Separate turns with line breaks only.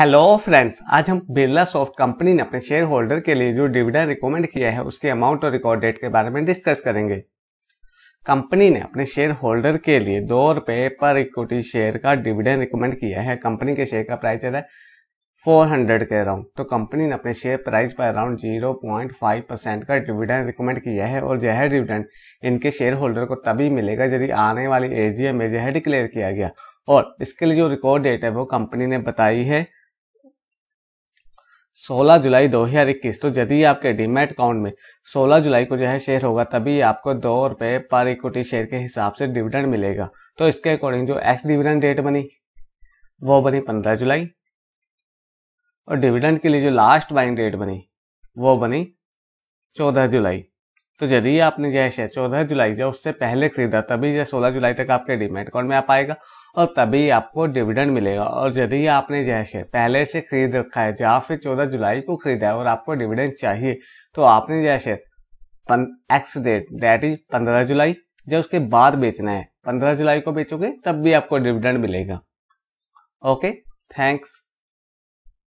hello friends आज हम Birla soft company ने अपने शेयर होल्डर के लिए जो डिविडेंड रिकमेंड किया है उसके अमाउंट और रिकॉर्ड डेट के बारे में डिस्कस करेंगे कंपनी ने अपने शेयर होल्डर के लिए दो रुपए पर इक्विटी शेयर का डिविडेंड रिकमेंड किया है कंपनी के शेयर का प्राइस है फोर हंड्रेड के अराउंड तो कंपनी ने अपने शेयर प्राइस पर around zero point five percent का डिविडेंड रिकमेंड किया है और यह डिविडेंड इनके शेयर होल्डर को तभी मिलेगा यदि आने वाली एजीएम में यह डिक्लेयर किया गया और इसके लिए जो रिकॉर्ड डेट है वो कंपनी ने बताई है 16 जुलाई 2021 तो यदि आपके डीमेट अकाउंट में 16 जुलाई को जो है शेयर होगा तभी आपको दो रुपए पर इक्विटी शेयर के हिसाब से डिविडेंड मिलेगा तो इसके अकॉर्डिंग जो एक्स डिविडेंड डेट बनी वो बनी 15 जुलाई और डिविडेंड के लिए जो लास्ट बाइंग डेट बनी वो बनी 14 जुलाई तो यदि आपने यह चौदह जुलाई या उससे पहले खरीदा तभी यह सोलह जुलाई तक आपके डिमेट अकाउंट में आ पाएगा और तभी आपको डिविडेंड मिलेगा और यदि आपने यह शेयर पहले से खरीद रखा है या फिर चौदह जुलाई को खरीदा है और आपको डिविडेंड चाहिए तो आपने यह share ex date date is पंद्रह जुलाई या उसके बाद बेचना है पंद्रह जुलाई को बेचोगे तब भी आपको डिविडेंड मिलेगा ओके थैंक्स